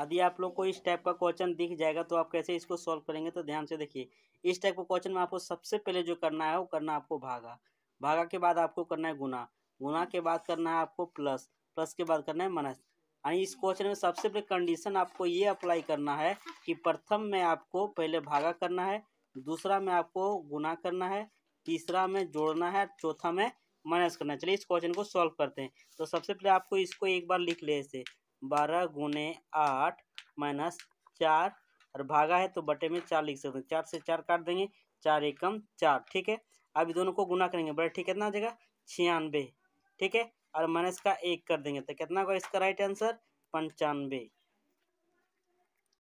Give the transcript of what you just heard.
यदि आप लोग को इस टाइप का क्वेश्चन दिख जाएगा तो आप कैसे इसको सॉल्व करेंगे तो ध्यान से देखिए इस टाइप का क्वेश्चन में आपको सबसे पहले जो करना है वो करना आपको भागा भागा के बाद आपको करना है गुना गुना के बाद करना है आपको प्लस प्लस के बाद करना है माइनस यानी इस क्वेश्चन में सबसे पहले कंडीशन आपको ये अप्लाई करना है कि प्रथम में आपको पहले भागा करना है दूसरा में आपको गुना करना है तीसरा में जोड़ना है चौथा में माइनस करना है चलिए इस क्वेश्चन को सॉल्व करते हैं तो सबसे पहले आपको इसको एक बार लिख ले इसे बारह गुने आठ माइनस चार और भागा है तो बटे में चार लिख सकते हैं चार से चार काट देंगे चार एकम चार ठीक है अभी दोनों को गुना करेंगे बड़े ठीक कितना आ जाएगा छियानवे ठीक है और माइनस का एक कर देंगे तो कितना होगा इसका राइट आंसर पंचानवे